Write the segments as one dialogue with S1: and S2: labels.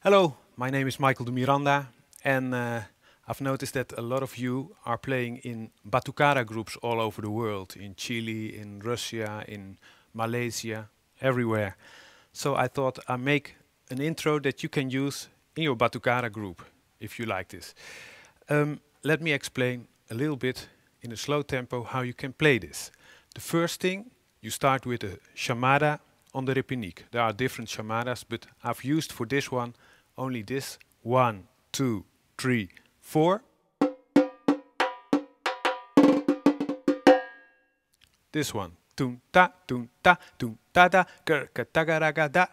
S1: Hello, my name is Michael de Miranda, and uh, I've noticed that a lot of you are playing in batucada groups all over the world, in Chile, in Russia, in Malaysia, everywhere. So I thought I'd make an intro that you can use in your batucada group, if you like this. Um, let me explain a little bit in a slow tempo how you can play this. The first thing, you start with a chamada on the repinique. There are different chamadas, but I've used for this one only this. One, two, three, four. This one. Toon ta, toon ta, toon ta da, ga da.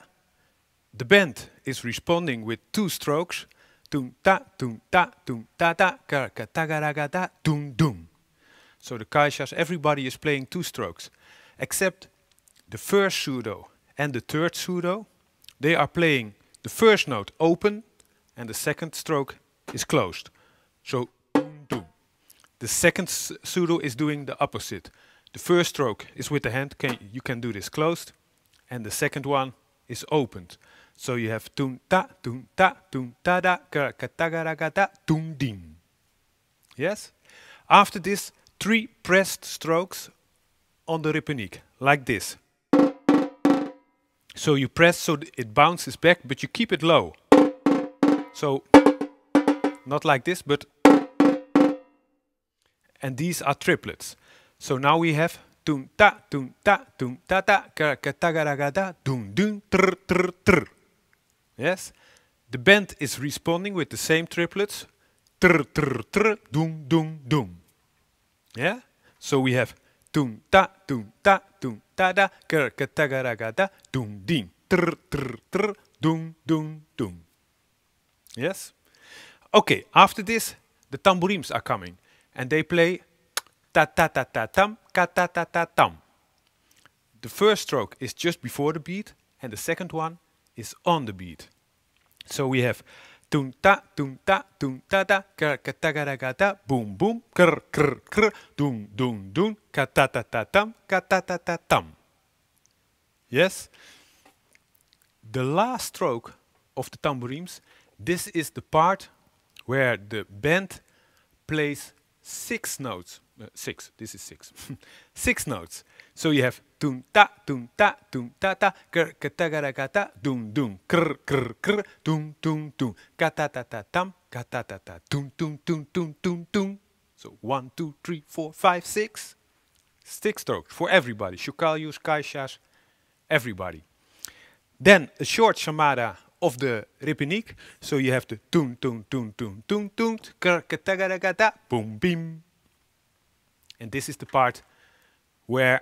S1: The band is responding with two strokes. Toon ta, toon ta, toon ta da, ga da, doom doom. So the kaishas, everybody is playing two strokes, except the first pseudo and the third pseudo. They are playing the first note open and the second stroke is closed. So the second pseudo is doing the opposite. The first stroke is with the hand, can, you can do this closed, and the second one is opened. So you have tun ta tun ta tun ta da ka ta ga ra ga ta tun ding. Yes? After this, three pressed strokes on the repinique, like this. So you press so it bounces back, but you keep it low. So, not like this, but... And these are triplets. So now we have tum ta tum ta tum ta ta karakatagaraga dum dum tr tr tr. Yes? The band is responding with the same triplets. Tr tr tr dum dum dum. Yeah? So we have Dum da dum da dum da da da dum ding tr tr tr dum dum dum. Yes. Okay. After this, the tambourines are coming, and they play ta ta ta ta tam ka ta ta ta tam. The first stroke is just before the beat, and the second one is on the beat. So we have Tum ta tum ta tum ta ta karakata karakata boom boom kr kr kr dum dum dum katata ta tam katata ta tam. Yes. The last stroke of the tambourines, this is the part where the band plays six notes. Uh, six. This is six. six notes. So you have dum ta dum ta dum ta ta kr kata gara kata dum dum ker ker ker dum dum dum kata ta ta tam kata ta ta dum dum dum dum dum dum. So one two three four five six. Six strokes for everybody. Shukalius, Kaishas, everybody. Then a short samara of the ripinique. So you have the toon toon toon toon toon toon kr kata gara kata boom bim. And this is the part where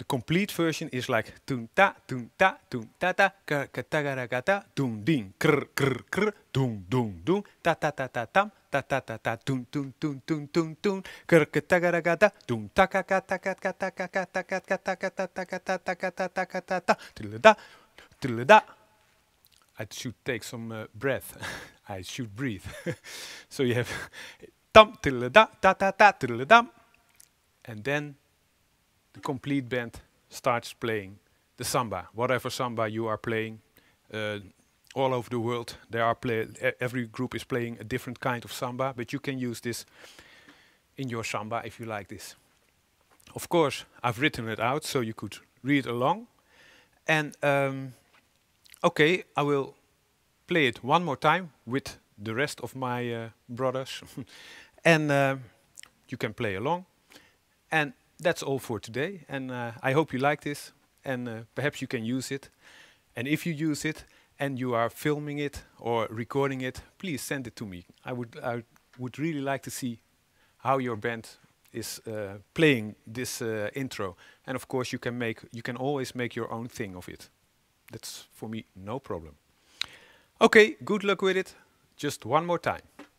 S1: The complete version is like toon ta toon ta toon ta ta ka ka ta ga ga ta doom ding kr kr kr doom doom doom ta ta ta ta tam ta ta ta ta doom doom doom doom doom doom kr ka ta ga ga ta doom ta ka ka ta ka ka ta ka ka ta ka ka ta ka ta ta ka ta ta ka ta ta ka ta ta tilda tilda I should take some uh, breath. I should breathe. so you have tam tilda ta ta ta tilda and then the complete band starts playing the samba, whatever samba you are playing. Uh, all over the world, there are play every group is playing a different kind of samba, but you can use this in your samba if you like this. Of course, I've written it out so you could read along. And um, okay, I will play it one more time with the rest of my uh, brothers. and uh, you can play along. And that's all for today. And uh, I hope you like this and uh, perhaps you can use it. And if you use it and you are filming it or recording it, please send it to me. I would, I would really like to see how your band is uh, playing this uh, intro. And of course, you can, make, you can always make your own thing of it. That's for me no problem. Okay, good luck with it. Just one more time.